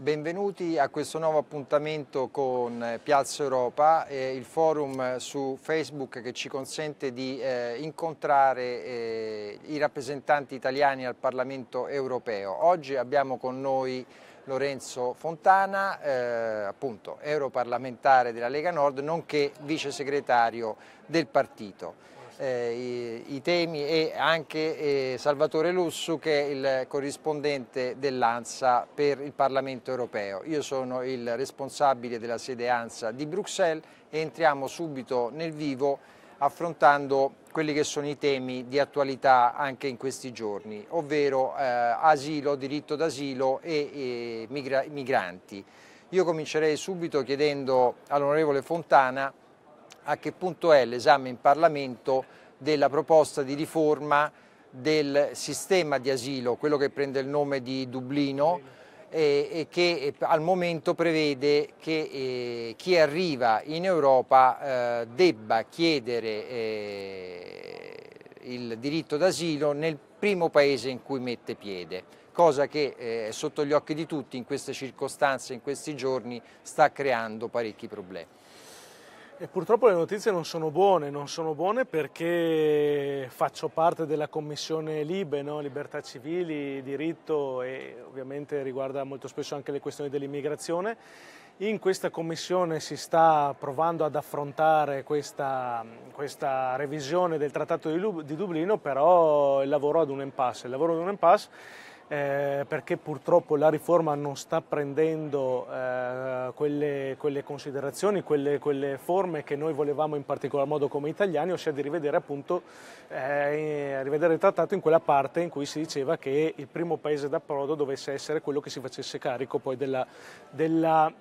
Benvenuti a questo nuovo appuntamento con eh, Piazza Europa, eh, il forum eh, su Facebook che ci consente di incontrare i rappresentanti italiani al Parlamento europeo. Oggi abbiamo con noi Lorenzo Fontana, eh, appunto europarlamentare della Lega Nord, nonché vice segretario del partito eh, i, i, temi e anche eh, Salvatore Lussu che è il corrispondente dell'ANSA per il Parlamento europeo. Io sono il responsabile della sede ANSA di Bruxelles e entriamo subito nel vivo affrontando quelli che sono i temi di attualità anche in questi giorni, ovvero eh, asilo, diritto d'asilo e migra migranti. Io comincerei subito chiedendo all'onorevole Fontana a che punto è l'esame in Parlamento della proposta di riforma del sistema di asilo, quello che prende il nome di Dublino e, e che al momento prevede che eh, chi arriva in Europa eh, debba chiedere eh, il diritto d'asilo nel primo paese in cui mette piede, cosa che eh, è sotto gli occhi di tutti in queste circostanze, in questi giorni, sta creando parecchi problemi. E purtroppo le notizie non sono buone, non sono buone perché faccio parte della commissione LIBE, no? libertà civili, diritto e ovviamente riguarda molto spesso anche le questioni dell'immigrazione. In questa commissione si sta provando ad affrontare questa, questa revisione del Trattato di, Lub di Dublino, però il lavoro ad un impasse. Il lavoro ad un impasse eh, perché purtroppo la riforma non sta prendendo eh, quelle, quelle, considerazioni, quelle, quelle, forme che noi volevamo in particolar modo come italiani, ossia di rivedere, appunto, eh, rivedere il trattato in quella parte in cui si diceva che il primo paese d'approdo dovesse essere quello che si facesse carico poi della, della,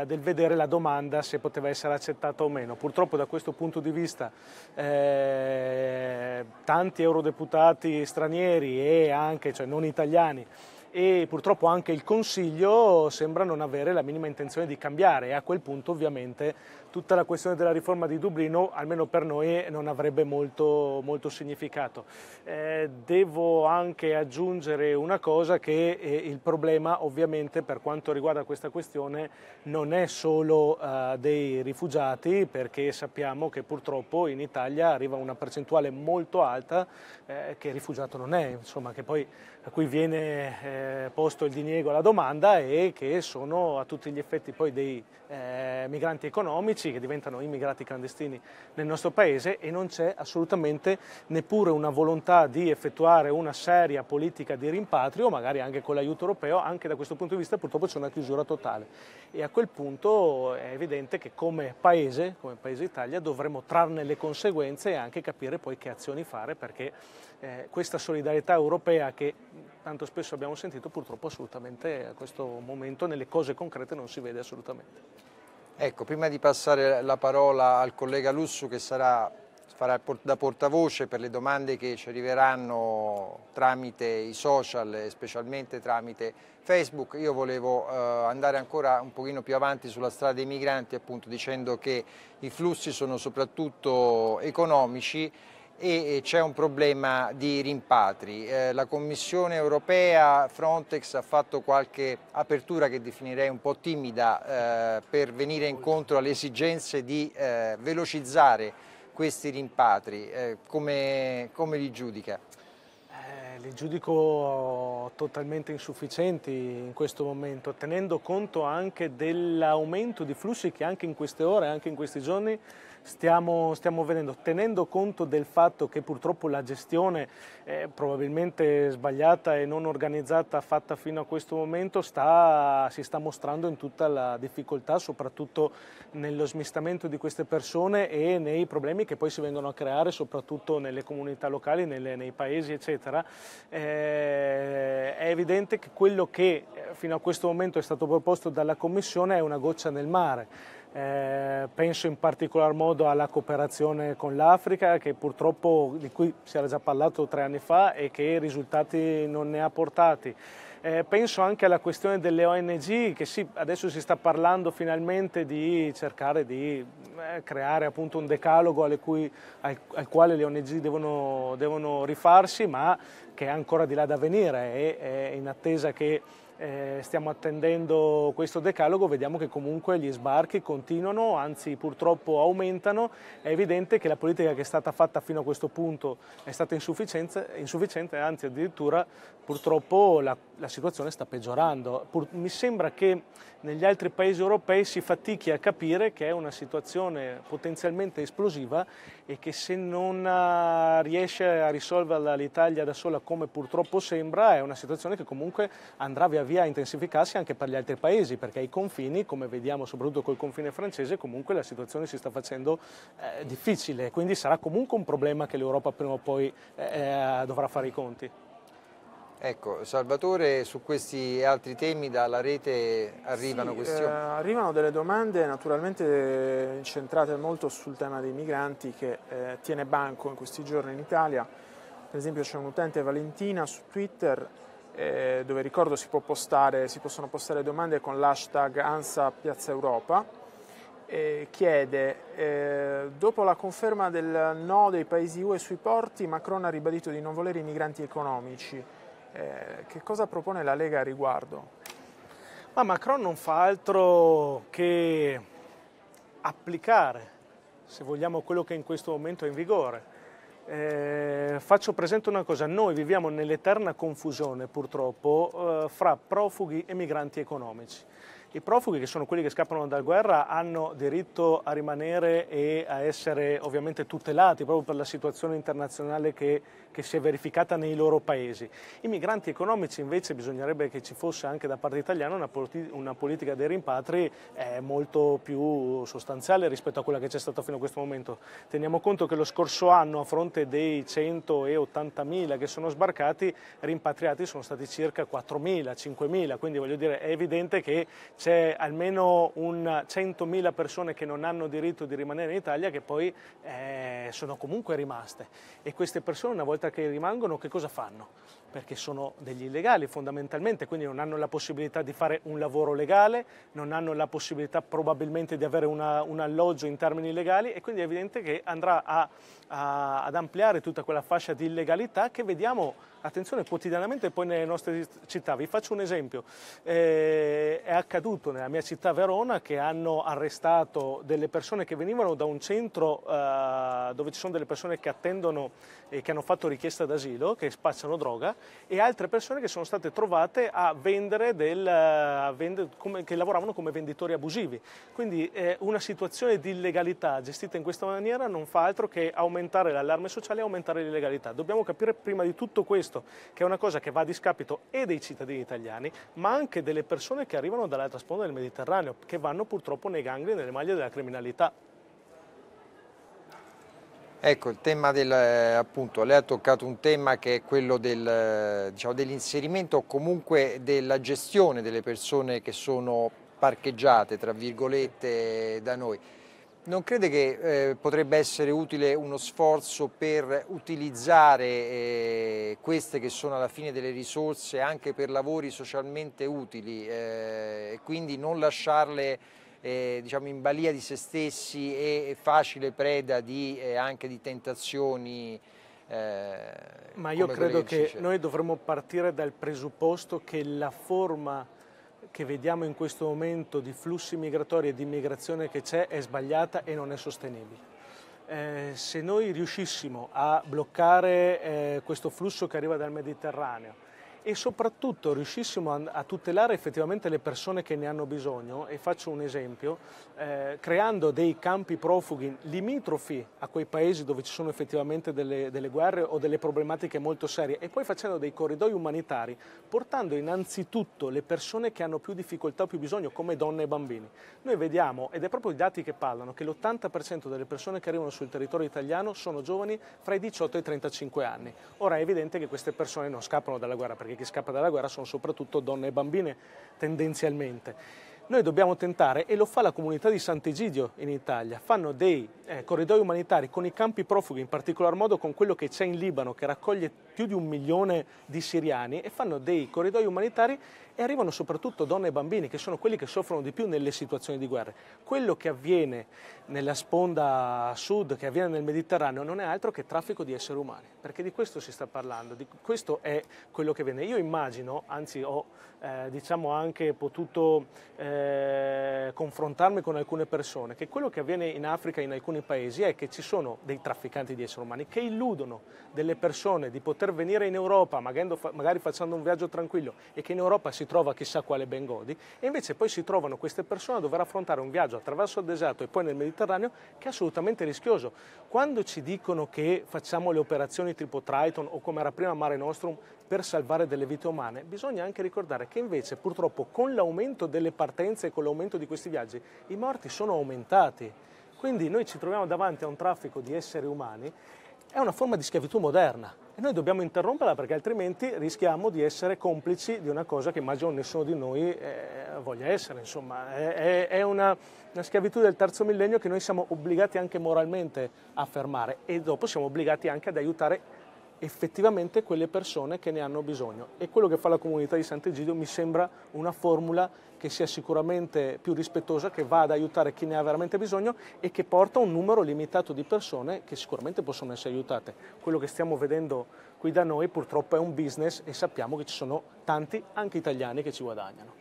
eh, del vedere la domanda se poteva essere accettata o meno. Purtroppo da questo punto di vista eh, tanti eurodeputati stranieri e anche cioè non italiani italiani e purtroppo anche il Consiglio sembra non avere la minima intenzione di cambiare e a quel punto ovviamente tutta la questione della riforma di Dublino, almeno per noi, non avrebbe molto, molto significato. Eh, devo anche aggiungere una cosa che eh, il problema ovviamente per quanto riguarda questa questione non è solo eh, dei rifugiati perché sappiamo che purtroppo in Italia arriva una percentuale molto alta eh, che rifugiato non è, insomma che poi a cui viene eh, posto il diniego alla domanda e che sono a tutti gli effetti poi dei eh, migranti economici che diventano immigrati clandestini nel nostro paese e non c'è assolutamente neppure una volontà di effettuare una seria politica di rimpatrio, magari anche con l'aiuto europeo, anche da questo punto di vista purtroppo c'è una chiusura totale e a quel punto è evidente che come paese, come paese Italia, dovremo trarne le conseguenze e anche capire poi che azioni fare perché eh, questa solidarietà europea che tanto spesso abbiamo sentito purtroppo assolutamente a questo momento nelle cose concrete non si vede assolutamente. Ecco, prima di passare la parola al collega Lussu che sarà, farà da portavoce per le domande che ci arriveranno tramite i social, specialmente tramite Facebook, io volevo eh, andare ancora un pochino più avanti sulla strada dei migranti appunto dicendo che i flussi sono soprattutto economici e c'è un problema di rimpatri. Eh, la Commissione europea, Frontex, ha fatto qualche apertura che definirei un po' timida eh, per venire incontro alle esigenze di eh, velocizzare questi rimpatri. Come, come, li giudica? li giudico totalmente insufficienti in questo momento, tenendo conto anche dell'aumento di flussi che anche in queste ore, anche in questi giorni, stiamo, stiamo vedendo, tenendo conto del fatto che purtroppo la gestione eh, probabilmente sbagliata e non organizzata fatta fino a questo momento sta, si sta mostrando in tutta la difficoltà, soprattutto nello smistamento di queste persone e nei problemi che poi si vengono a creare, soprattutto nelle comunità locali, nelle, nei paesi, eccetera. Eh, è evidente che quello che eh, fino a questo momento è stato proposto dalla Commissione è una goccia nel mare eh, penso in particolar modo alla cooperazione con l'Africa, di cui si era già parlato tre anni fa e che risultati non ne ha portati. Eh, penso anche alla questione delle ONG, che sì, adesso si sta parlando finalmente di cercare di eh, creare appunto un decalogo cui, al, al, quale le ONG devono, devono, rifarsi, ma che è ancora di là da venire e è in attesa che eh, stiamo attendendo questo decalogo, vediamo che comunque gli sbarchi continuano, anzi purtroppo aumentano, è evidente che la politica che è stata fatta fino a questo punto è stata insufficiente, insufficiente anzi addirittura purtroppo la, la situazione sta peggiorando. Pur, mi sembra che negli altri paesi europei si fatichi a capire che è una situazione potenzialmente esplosiva e che se non ah, riesce a risolverla l'Italia da sola come purtroppo sembra è una situazione che comunque andrà via via via intensificarsi anche per gli altri paesi, perché ai confini, come vediamo soprattutto col confine francese, comunque la situazione si sta facendo eh, difficile, quindi sarà comunque un problema che l'Europa prima o poi eh, eh dovrà fare i conti. Ecco, Salvatore, su questi altri temi dalla rete arrivano sì, questioni? Eh, arrivano delle domande naturalmente incentrate molto sul tema dei migranti che eh, tiene banco in questi giorni in Italia. Per esempio c'è un utente Valentina su Twitter eh, dove ricordo si, postare, si, possono postare domande con l'hashtag ANSA Piazza Europa, eh, chiede, eh, dopo la conferma del no dei paesi UE sui porti, Macron ha ribadito di non volere i migranti economici. Eh, che cosa propone la Lega a riguardo? Ma Macron non fa altro che applicare, se vogliamo, quello che in questo momento è in vigore, eh, faccio presente una cosa, noi viviamo nell'eterna confusione purtroppo eh, fra profughi e migranti economici. I profughi, che sono quelli che scappano dalla guerra, hanno diritto a rimanere e a essere ovviamente tutelati proprio per la situazione internazionale che, che, si è verificata nei loro paesi. I migranti economici invece bisognerebbe che ci fosse anche da parte italiana una, politi una politica dei rimpatri eh, molto più sostanziale rispetto a quella che c'è stata fino a questo momento. Teniamo conto che lo scorso anno a fronte dei 180.000 che sono sbarcati, rimpatriati sono stati circa 4.000, 5.000, quindi voglio dire è evidente che c'è almeno 100.000 persone che non hanno diritto di rimanere in Italia che poi eh, sono comunque rimaste e queste persone una volta che rimangono che cosa fanno? Perché sono degli illegali fondamentalmente, quindi non hanno la possibilità di fare un lavoro legale, non hanno la possibilità probabilmente di avere una, un alloggio in termini legali e quindi è evidente che andrà a, a, ad ampliare tutta quella fascia di illegalità che vediamo attenzione quotidianamente poi nelle nostre città. Vi faccio un esempio, eh, è accaduto nella mia città Verona che hanno arrestato delle persone che venivano da un centro eh, dove ci sono delle persone che attendono e che hanno fatto richiesta d'asilo, che spacciano droga e altre persone che sono state trovate a vendere, del, a eh, vendere come, che lavoravano come venditori abusivi. Quindi eh, una situazione di illegalità gestita in questa maniera non fa altro che aumentare l'allarme sociale e aumentare l'illegalità. Dobbiamo capire prima di tutto questo questo, che è una cosa che va a discapito e dei cittadini italiani, ma anche delle persone che arrivano dall'altra sponda del Mediterraneo, che vanno purtroppo nei gangli e nelle maglie della criminalità. Ecco, il tema del, appunto, lei ha toccato un tema che è quello del, diciamo, dell'inserimento o comunque della gestione delle persone che sono parcheggiate, tra virgolette, da noi. Non crede che eh, potrebbe essere utile uno sforzo per utilizzare eh, queste che sono alla fine delle risorse anche per lavori socialmente utili eh, e quindi non lasciarle eh, diciamo in balia di se stessi e facile preda di, eh, anche di tentazioni eh, Ma io credo che noi dovremmo partire dal presupposto che la forma che vediamo in questo momento di flussi migratori e di immigrazione che c'è è sbagliata e non è sostenibile. Eh, se noi riuscissimo a bloccare eh, questo flusso che arriva dal Mediterraneo, e soprattutto riuscissimo a, tutelare effettivamente le persone che ne hanno bisogno, e faccio un esempio, eh, creando dei campi profughi limitrofi a quei paesi dove ci sono effettivamente delle, delle guerre o delle problematiche molto serie e poi facendo dei corridoi umanitari, portando innanzitutto le persone che hanno più difficoltà o più bisogno, come donne e bambini. Noi vediamo, ed è proprio i dati che parlano, che l'80% delle persone che arrivano sul territorio italiano sono giovani fra i 18 e i 35 anni. Ora è evidente che queste persone non scappano dalla guerra perché che scappa dalla guerra sono soprattutto donne e bambine tendenzialmente. Noi dobbiamo tentare, e lo fa la comunità di Sant'Egidio in Italia, fanno dei eh, corridoi umanitari con i campi profughi, in particolar modo con quello che c'è in Libano, che raccoglie più di un milione di siriani, e fanno dei corridoi umanitari e arrivano soprattutto donne e bambini, che sono quelli che soffrono di più nelle situazioni di guerra. Quello che avviene nella sponda sud, che avviene nel Mediterraneo, non è altro che traffico di esseri umani, perché di questo si sta parlando, di questo è quello che viene. Io immagino, anzi ho eh, diciamo anche potuto eh, confrontarmi con alcune persone, che quello che avviene in Africa in alcuni paesi è che ci sono dei trafficanti di esseri umani che illudono delle persone di poter venire in Europa, magari facendo un viaggio tranquillo, e che in Europa si trova chissà quale ben godi, e invece poi si trovano queste persone a dover affrontare un viaggio attraverso il deserto e poi nel Mediterraneo che è assolutamente rischioso. Quando ci dicono che facciamo le operazioni tipo Triton o come era prima Mare Nostrum per salvare delle vite umane, bisogna anche ricordare che invece purtroppo con l'aumento delle partenze e con l'aumento di questi viaggi i morti sono aumentati. Quindi noi ci troviamo davanti a un traffico di esseri umani, è una forma di schiavitù moderna e noi dobbiamo interromperla perché altrimenti rischiamo di essere complici di una cosa che immagino nessuno di noi eh, voglia essere. Insomma, è, è una, una schiavitù del terzo millennio che noi siamo obbligati anche moralmente a fermare e dopo siamo obbligati anche ad aiutare effettivamente quelle persone che ne hanno bisogno. E quello che fa la comunità di Sant'Egidio mi sembra una formula che sia sicuramente più rispettosa, che va ad aiutare chi ne ha veramente bisogno e che porta un numero limitato di persone che sicuramente possono essere aiutate. Quello che stiamo vedendo qui da noi purtroppo è un business e sappiamo che ci sono tanti, anche italiani, che ci guadagnano.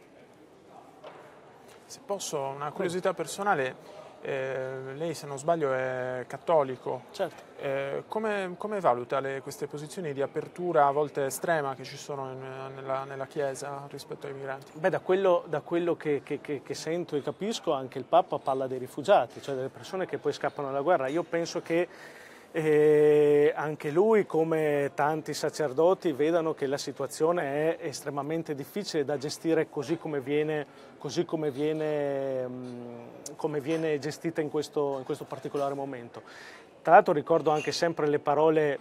Se posso, una curiosità personale, eh, lei, se non sbaglio, è cattolico. Certo. Eh, come, come, valuta le, queste posizioni di apertura a volte estrema che ci sono in, nella, nella, Chiesa rispetto ai migranti? Beh, da quello, da quello che, che, che, che, sento e capisco, anche il Papa parla dei rifugiati, cioè delle persone che poi scappano dalla guerra. Io penso che eh, anche lui, come tanti sacerdoti, vedano che la situazione è estremamente difficile da gestire così come viene così come viene, mm, come viene gestita in questo, in questo particolare momento. Tra l'altro ricordo anche sempre le parole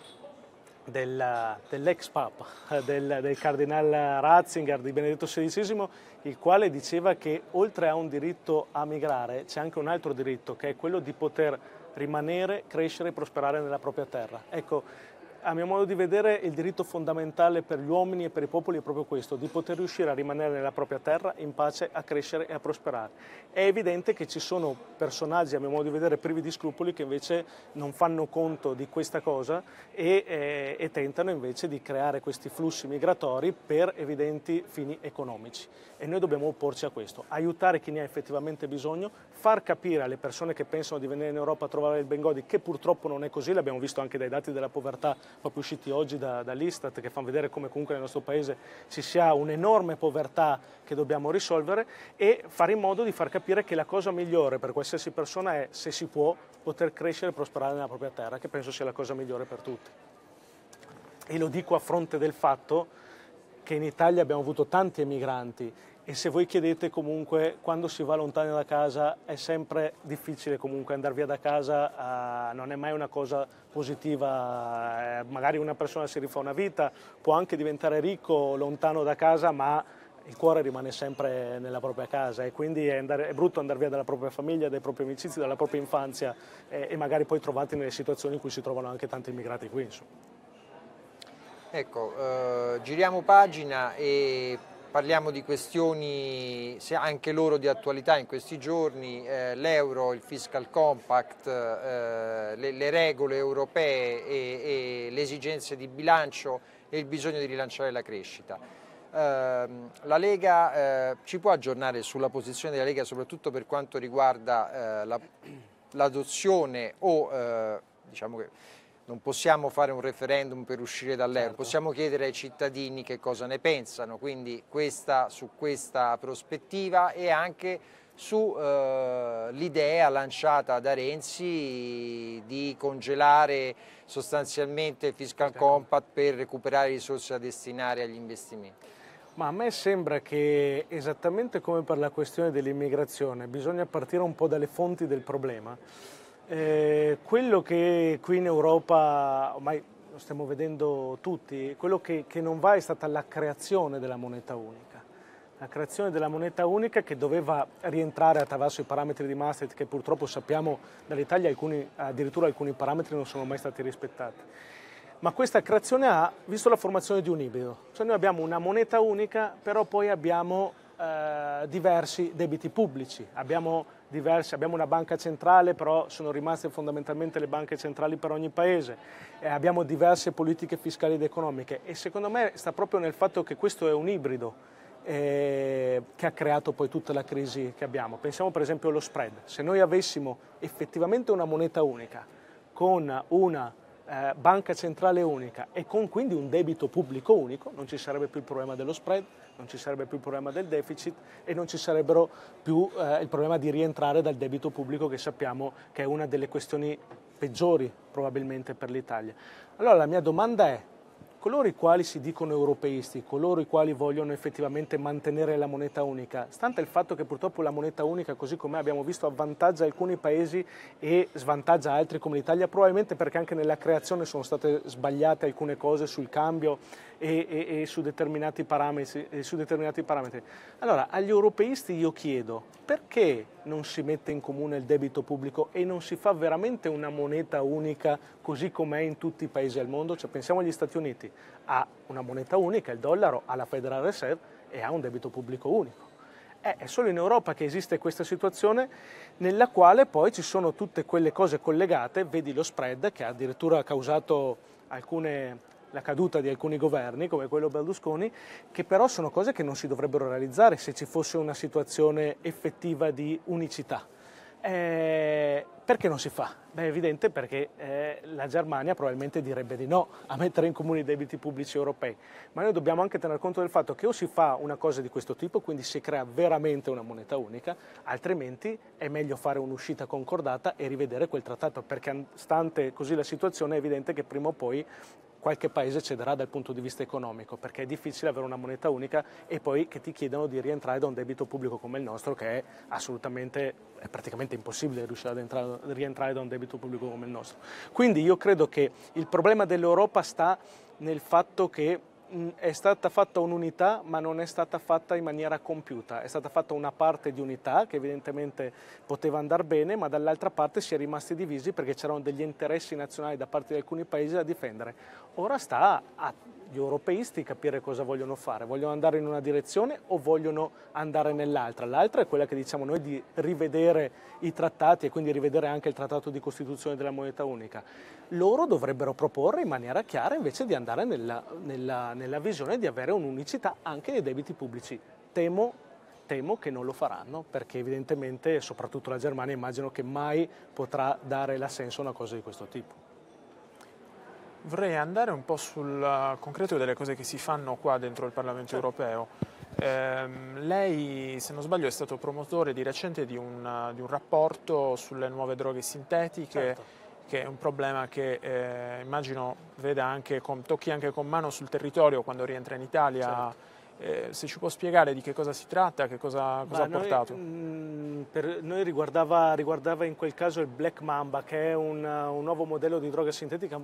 dell'ex Papa, del, del Cardinale Ratzinger di Benedetto XVI, il quale diceva che oltre a un diritto a migrare c'è anche un altro diritto, che è quello di poter rimanere, crescere e prosperare nella propria terra. Ecco, a mio modo di vedere il diritto fondamentale per gli uomini e per i popoli è proprio questo, di poter riuscire a rimanere nella propria terra in pace, a crescere e a prosperare. È evidente che ci sono personaggi, a mio modo di vedere, privi di scrupoli che invece non fanno conto di questa cosa e, eh, e tentano invece di creare questi flussi migratori per evidenti fini economici. E noi dobbiamo opporci a questo, aiutare chi ne ha effettivamente bisogno, far capire alle persone che pensano di venire in Europa a trovare il Bengodi che purtroppo non è così, l'abbiamo visto anche dai dati della povertà proprio usciti oggi da, dall'Istat, che fanno vedere come comunque nel nostro paese ci sia un'enorme povertà che dobbiamo risolvere e fare in modo di far capire che la cosa migliore per qualsiasi persona è, se si può, poter crescere e prosperare nella propria terra, che penso sia la cosa migliore per tutti. E lo dico a fronte del fatto che in Italia abbiamo avuto tanti emigranti e se voi chiedete comunque quando si va lontano da casa è sempre difficile comunque andare via da casa, eh, non è mai una cosa positiva, eh, magari una persona si rifà una vita, può anche diventare ricco lontano da casa ma il cuore rimane sempre nella propria casa e quindi è, andare, è, brutto andare via dalla propria famiglia, dai propri amicizi, dalla propria infanzia e, e magari poi trovarti nelle situazioni in cui si trovano anche tanti immigrati qui. Insomma. Ecco, eh, giriamo pagina e Parliamo di questioni, anche loro di attualità in questi giorni, eh, l'euro, il fiscal compact, eh, le, le, regole europee e, e le esigenze di bilancio e il bisogno di rilanciare la crescita. Ehm, la Lega eh, ci può aggiornare sulla posizione della Lega soprattutto per quanto riguarda eh, l'adozione la, o eh, diciamo che non possiamo fare un referendum per uscire dall'euro, certo. possiamo chiedere ai cittadini che cosa ne pensano, quindi questa, su questa prospettiva e anche sull'idea eh, lanciata da Renzi di congelare sostanzialmente il fiscal certo. compact per recuperare risorse da destinare agli investimenti. Ma a me sembra che esattamente come per la questione dell'immigrazione bisogna partire un po' dalle fonti del problema eh, quello che qui in Europa ormai lo stiamo vedendo tutti, quello che, che non va è stata la creazione della moneta unica. La creazione della moneta unica che doveva rientrare attraverso i parametri di Maastricht che purtroppo sappiamo dall'Italia alcuni, addirittura alcuni parametri non sono mai stati rispettati ma questa creazione ha visto la formazione di un ibrido, cioè noi abbiamo una moneta unica però poi abbiamo eh, diversi debiti pubblici, abbiamo diverse, abbiamo una banca centrale però sono rimaste fondamentalmente le banche centrali per ogni paese, eh, abbiamo diverse politiche fiscali ed economiche e secondo me sta proprio nel fatto che questo è un ibrido eh, che ha creato poi tutta la crisi che abbiamo. Pensiamo per esempio allo spread, se noi avessimo effettivamente una moneta unica con una eh, banca centrale unica e con quindi un debito pubblico unico, non ci sarebbe più il problema dello spread, non ci sarebbe più il problema del deficit e non ci sarebbero più eh, il problema di rientrare dal debito pubblico che sappiamo che è una delle questioni peggiori probabilmente per l'Italia. Allora la mia domanda è coloro i quali si dicono europeisti, coloro i quali vogliono effettivamente mantenere la moneta unica, stante il fatto che purtroppo la moneta unica, così come abbiamo visto, avvantaggia alcuni paesi e svantaggia altri come l'Italia, probabilmente perché anche nella creazione sono state sbagliate alcune cose sul cambio, e, e, e, su, determinati e su determinati parametri. Allora, agli europeisti io chiedo perché non si mette in comune il debito pubblico e non si fa veramente una moneta unica così com'è in tutti i paesi al mondo? Cioè, pensiamo agli Stati Uniti, ha una moneta unica, il dollaro, ha la Federal Reserve e ha un debito pubblico unico. Eh, è solo in Europa che esiste questa situazione nella quale poi ci sono tutte quelle cose collegate, vedi lo spread che ha addirittura causato alcune la caduta di alcuni governi, come quello Berlusconi, che però sono cose che non si dovrebbero realizzare se ci fosse una situazione effettiva di unicità. Eh, perché non si fa? Beh, è evidente perché eh, la Germania probabilmente direbbe di no a mettere in comune i debiti pubblici europei, ma noi dobbiamo anche tener conto del fatto che o si fa una cosa di questo tipo, quindi si crea veramente una moneta unica, altrimenti è meglio fare un'uscita concordata e rivedere quel trattato, perché stante così la situazione è evidente che prima o poi qualche paese cederà dal punto di vista economico, perché è difficile avere una moneta unica e poi che ti chiedano di rientrare da un debito pubblico come il nostro, che è assolutamente, è praticamente impossibile riuscire ad entrare, rientrare da un debito pubblico come il nostro. Quindi io credo che il problema dell'Europa sta nel fatto che Mm, è stata fatta un'unità ma non è stata fatta in maniera compiuta, è stata fatta una parte di unità che evidentemente poteva andare bene ma dall'altra parte si è rimasti divisi perché c'erano degli interessi nazionali da parte di alcuni paesi da difendere. Ora sta a gli europeisti capire cosa vogliono fare, vogliono andare in una direzione o vogliono andare nell'altra. L'altra è quella che diciamo noi di rivedere i trattati e quindi rivedere anche il trattato di costituzione della moneta unica. Loro dovrebbero proporre in maniera chiara invece di andare nella, nella, nella visione di avere un'unicità anche dei debiti pubblici. Temo temo che non lo faranno perché evidentemente soprattutto la Germania immagino che mai potrà dare l'assenso a una cosa di questo tipo. Vorrei andare un po' sul eh, concreto delle cose che si fanno qua dentro il Parlamento certo. europeo. Eh, lei, se non sbaglio, è stato promotore di recente di un, eh, di un rapporto sulle nuove droghe sintetiche, certo. che è un problema che eh, immagino anche con, tocchi anche con mano sul territorio quando rientra in Italia. Certo eh, se ci può spiegare di che cosa si tratta, che cosa, cosa ha noi, portato? Mh, mm, per noi riguardava, riguardava, in quel caso il Black Mamba, che è un, un, nuovo modello di droga sintetica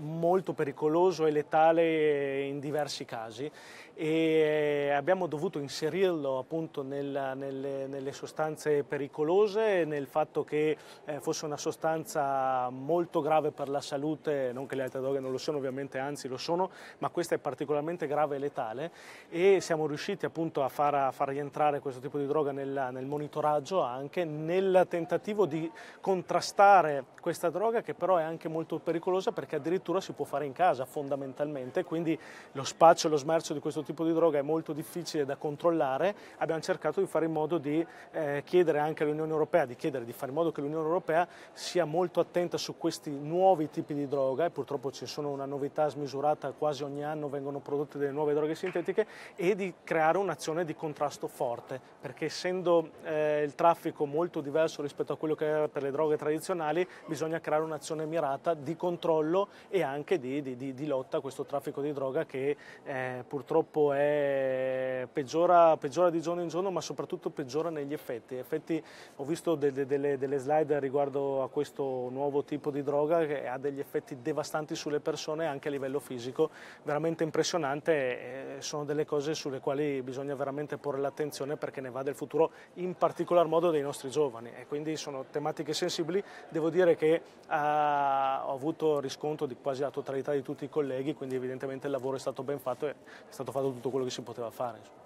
molto pericoloso e letale in diversi casi e eh, abbiamo dovuto inserirlo appunto nella, nelle, nelle, sostanze pericolose, nel fatto che eh, fosse una sostanza molto grave per la salute, non che le altre droghe non lo siano ovviamente, anzi lo sono, ma questa è particolarmente grave e letale e siamo riusciti appunto a far, a far rientrare questo tipo di droga nella, nel monitoraggio anche, nel tentativo di contrastare questa droga che però è anche molto pericolosa perché addirittura si può fare in casa fondamentalmente, quindi lo spaccio e lo smercio di questo questo tipo di droga è molto difficile da controllare, abbiamo cercato di fare in modo di eh, chiedere anche all'Unione Europea, di chiedere di fare in modo che l'Unione Europea sia molto attenta su questi nuovi tipi di droga e purtroppo ci sono una novità smisurata, quasi ogni anno vengono prodotte delle nuove droghe sintetiche e di creare un'azione di contrasto forte, perché essendo eh, il traffico molto diverso rispetto a quello che era per le droghe tradizionali, bisogna creare un'azione mirata di controllo e anche di, di, di, di lotta a questo traffico di droga che eh, purtroppo purtroppo è, peggiora, peggiora, di giorno in giorno, ma soprattutto peggiora negli effetti. effetti ho visto de, de, delle, delle, slide riguardo a questo nuovo tipo di droga che ha degli effetti devastanti sulle persone anche a livello fisico, veramente impressionante. Eh, sono delle cose sulle quali bisogna veramente porre l'attenzione perché ne va del futuro, in particolar modo dei nostri giovani. E quindi sono tematiche sensibili. Devo dire che eh, ho avuto riscontro di quasi la totalità di tutti i colleghi, quindi evidentemente il lavoro è stato ben fatto e è stato fatto fatto tutto quello che si poteva fare. Insomma.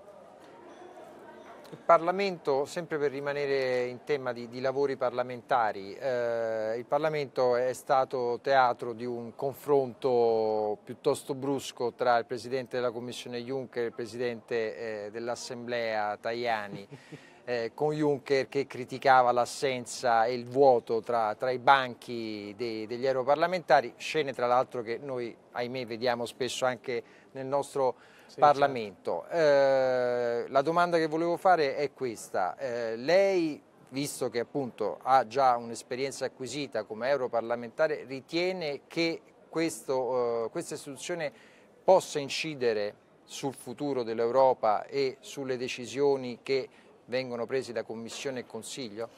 Il Parlamento, sempre per rimanere in tema di, di lavori parlamentari, eh, il Parlamento è stato teatro di un confronto piuttosto brusco tra il Presidente della Commissione Juncker e il Presidente eh, dell'Assemblea Tajani, eh, con Juncker che criticava l'assenza e il vuoto tra, tra i banchi dei, degli europarlamentari, scene tra l'altro che noi ahimè vediamo spesso anche nel nostro sì, Parlamento. Certo. Eh, la domanda che volevo fare è questa. Eh, lei, visto che appunto ha già un'esperienza acquisita come europarlamentare, ritiene che questo, eh, questa istituzione possa incidere sul futuro dell'Europa e sulle decisioni che vengono prese da Commissione e Consiglio?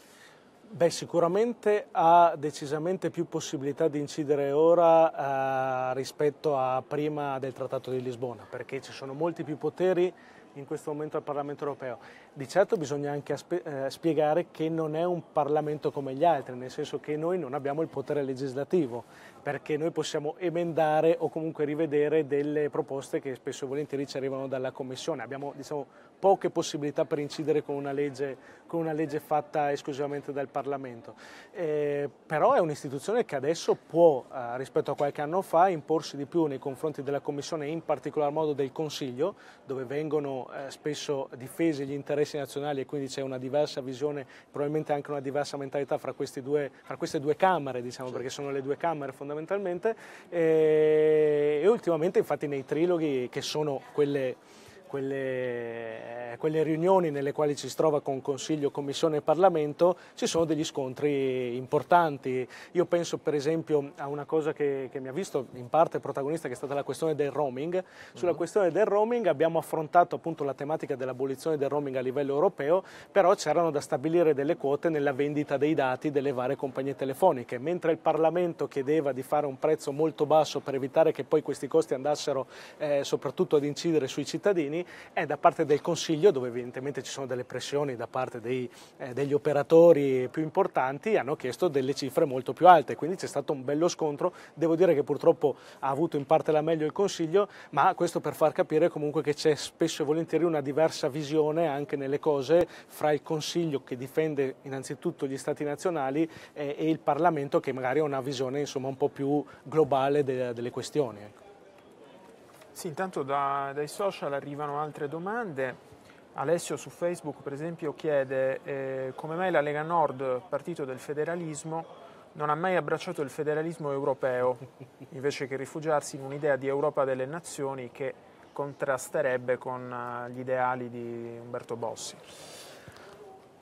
Beh, sicuramente ha decisamente più possibilità di incidere ora eh, rispetto a prima del Trattato di Lisbona, perché ci sono molti più poteri in questo momento al Parlamento europeo. Di certo bisogna anche eh, spiegare che non è un Parlamento come gli altri, nel senso che noi non abbiamo il potere legislativo, perché noi possiamo emendare o comunque rivedere delle proposte che spesso e volentieri ci arrivano dalla Commissione. Abbiamo diciamo, poche possibilità per incidere con una legge, con una legge fatta esclusivamente dal Parlamento. Eh, però è un'istituzione che adesso può, eh, rispetto a qualche anno fa, imporsi di più nei confronti della Commissione e in particolar modo del Consiglio, dove vengono eh, spesso difesi gli interessi nazionali e quindi c'è una diversa visione, probabilmente anche una diversa mentalità fra, due, fra queste due Camere, diciamo, perché sono le due Camere fondamentalmente. Eh, e ultimamente infatti nei triloghi, che sono quelle quelle, eh, quelle, riunioni nelle quali ci si trova con Consiglio, Commissione e Parlamento ci sono degli scontri importanti. Io penso per esempio a una cosa che, che mi ha visto in parte protagonista che è stata la questione del roaming. Sulla uh mm-hmm. -huh. questione del roaming abbiamo affrontato appunto la tematica dell'abolizione del roaming a livello europeo, però c'erano da stabilire delle quote nella vendita dei dati delle varie compagnie telefoniche. Mentre il Parlamento chiedeva di fare un prezzo molto basso per evitare che poi questi costi andassero eh, soprattutto ad incidere sui cittadini, Salvini è da parte del Consiglio, dove evidentemente ci sono delle pressioni da parte dei, eh, degli operatori più importanti, hanno chiesto delle cifre molto più alte, quindi c'è stato un bello scontro, devo dire che purtroppo ha avuto in parte la meglio il Consiglio, ma questo per far capire comunque che c'è spesso e volentieri una diversa visione anche nelle cose fra il Consiglio che difende innanzitutto gli Stati nazionali eh, e il Parlamento che magari ha una visione insomma, un po' più globale de delle questioni. Ecco. Sì, intanto da, dai social arrivano altre domande. Alessio su Facebook per esempio chiede eh, come mai la Lega Nord, partito del federalismo, non ha mai abbracciato il federalismo europeo, invece che rifugiarsi in un'idea di Europa delle nazioni che contrasterebbe con eh, gli ideali di Umberto Bossi.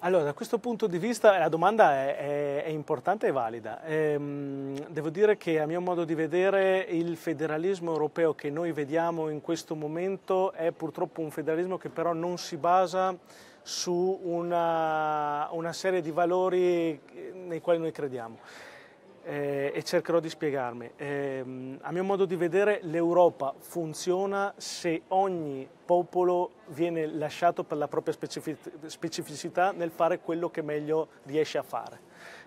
Allora, da questo punto di vista la domanda è, è, è importante e valida. Ehm, devo dire che a mio modo di vedere il federalismo europeo che noi vediamo in questo momento è purtroppo un federalismo che però non si basa su una, una serie di valori nei quali noi crediamo eh, e cercherò di spiegarmi. Eh, a mio modo di vedere l'Europa funziona se ogni popolo viene lasciato per la propria specificità nel fare quello che meglio riesce a fare.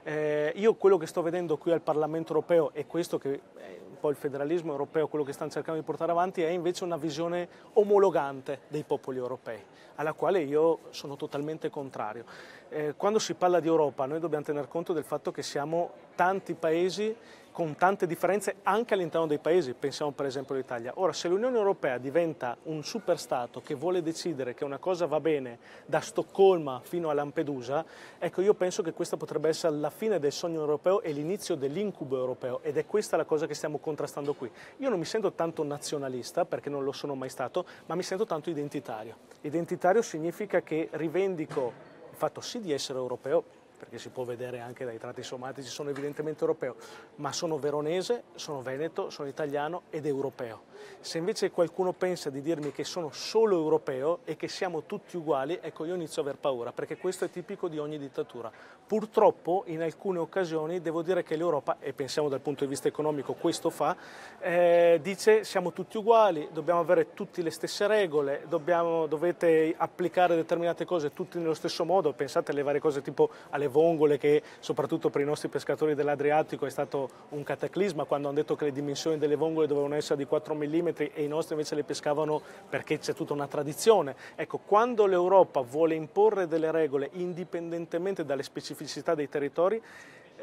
Eh, io quello che sto vedendo qui al Parlamento europeo e questo che è un po' il federalismo europeo, quello che stanno cercando di portare avanti, è invece una visione omologante dei popoli europei, alla quale io sono totalmente contrario. Eh, quando si parla di Europa noi dobbiamo tener conto del fatto che siamo tanti paesi con tante differenze anche all'interno dei paesi, pensiamo per esempio all'Italia. Ora, se l'Unione Europea diventa un superstato che vuole decidere che una cosa va bene da Stoccolma fino a Lampedusa, ecco io penso che questa potrebbe essere la fine del sogno europeo e l'inizio dell'incubo europeo ed è questa la cosa che stiamo contrastando qui. Io non mi sento tanto nazionalista, perché non lo sono mai stato, ma mi sento tanto identitario. Identitario significa che rivendico il fatto sì di essere europeo, perché si può vedere anche dai tratti somatici, sono evidentemente europeo, ma sono veronese, sono veneto, sono italiano ed europeo. Se invece qualcuno pensa di dirmi che sono solo europeo e che siamo tutti uguali, ecco io inizio a aver paura, perché questo è tipico di ogni dittatura. Purtroppo in alcune occasioni devo dire che l'Europa, e pensiamo dal punto di vista economico questo fa, eh, dice siamo tutti uguali, dobbiamo avere tutte le stesse regole, dobbiamo, dovete applicare determinate cose tutti nello stesso modo, pensate alle varie cose tipo alle vongole che soprattutto per i nostri pescatori dell'Adriatico è stato un cataclisma quando hanno detto che le dimensioni delle vongole dovevano essere di 4 mm e i nostri invece le pescavano perché c'è tutta una tradizione. Ecco, quando l'Europa vuole imporre delle regole indipendentemente dalle specificità dei territori,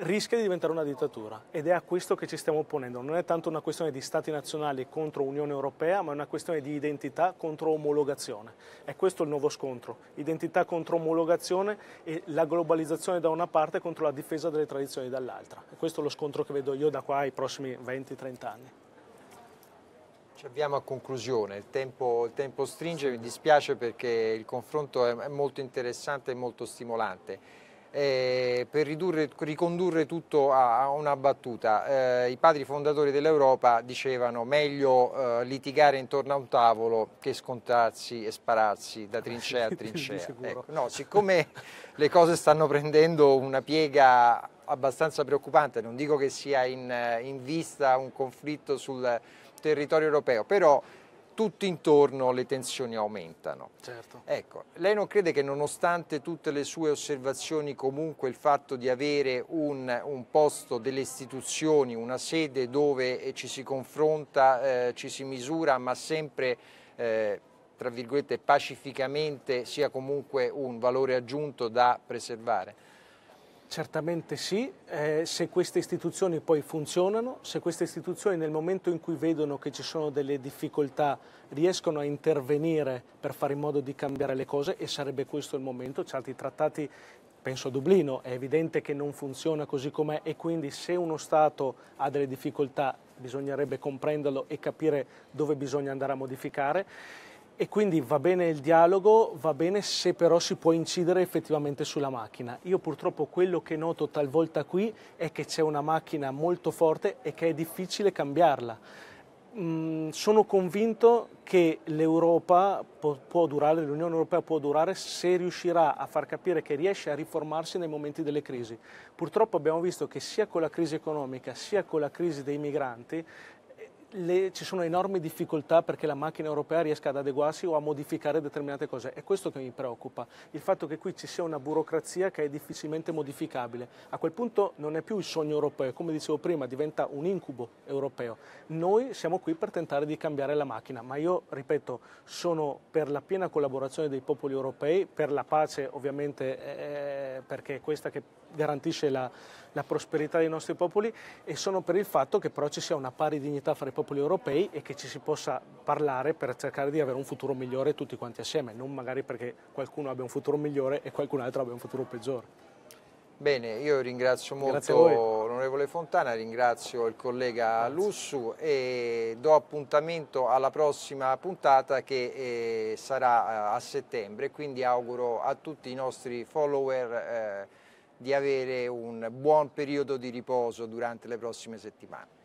rischia di diventare una dittatura ed è a questo che ci stiamo opponendo. Non è tanto una questione di stati nazionali contro Unione Europea, ma è una questione di identità contro omologazione. È questo il nuovo scontro, identità contro omologazione e la globalizzazione da una parte contro la difesa delle tradizioni dall'altra. E questo è lo scontro che vedo io da qua ai prossimi 20-30 anni. Ci avviamo a conclusione, il tempo, il tempo stringe, mi dispiace perché il confronto è molto interessante e molto stimolante eh, per ridurre, ricondurre tutto a, a una battuta. Eh, I padri fondatori dell'Europa dicevano meglio eh, litigare intorno a un tavolo che scontrarsi e spararsi da trincea a trincea. ecco, no, siccome le cose stanno prendendo una piega abbastanza preoccupante, non dico che sia in, in vista un conflitto sul territorio europeo, però tutti intorno le tensioni aumentano. Certo. Ecco, lei non crede che nonostante tutte le sue osservazioni comunque il fatto di avere un, un posto delle istituzioni, una sede dove eh, ci si confronta, eh, ci si misura ma sempre eh, tra virgolette pacificamente sia comunque un valore aggiunto da preservare? Certamente sì, eh, se queste istituzioni poi funzionano, se queste istituzioni nel momento in cui vedono che ci sono delle difficoltà riescono a intervenire per fare in modo di cambiare le cose e sarebbe questo il momento, c'è altri trattati, penso a Dublino, è evidente che non funziona così com'è e quindi se uno Stato ha delle difficoltà bisognerebbe comprenderlo e capire dove bisogna andare a modificare. E quindi va bene il dialogo, va bene se però si può incidere effettivamente sulla macchina. Io purtroppo quello che noto talvolta qui è che c'è una macchina molto forte e che è difficile cambiarla. Mm, sono convinto che l'Europa può, può durare, l'Unione Europea può durare se riuscirà a far capire che riesce a riformarsi nei momenti delle crisi. Purtroppo abbiamo visto che sia con la crisi economica sia con la crisi dei migranti le, ci sono enormi difficoltà perché la macchina europea riesca ad adeguarsi o a modificare determinate cose. È questo che mi preoccupa, il fatto che qui ci sia una burocrazia che è difficilmente modificabile. A quel punto non è più il sogno europeo, come dicevo prima, diventa un incubo europeo. Noi siamo qui per tentare di cambiare la macchina, ma io, ripeto, sono per la piena collaborazione dei popoli europei, per la pace ovviamente eh, eh perché è questa che garantisce la, la prosperità dei nostri popoli e sono per il fatto che però ci sia una pari dignità fra i popoli popoli europei e che ci si possa parlare per cercare di avere un futuro migliore tutti quanti assieme, non magari perché qualcuno abbia un futuro migliore e qualcun altro abbia un futuro peggiore. Bene, io ringrazio molto l'onorevole Fontana, ringrazio il collega Grazie. Lussu e do appuntamento alla prossima puntata che eh, sarà eh, a settembre, quindi auguro a tutti i nostri follower eh, di avere un buon periodo di riposo durante le prossime settimane.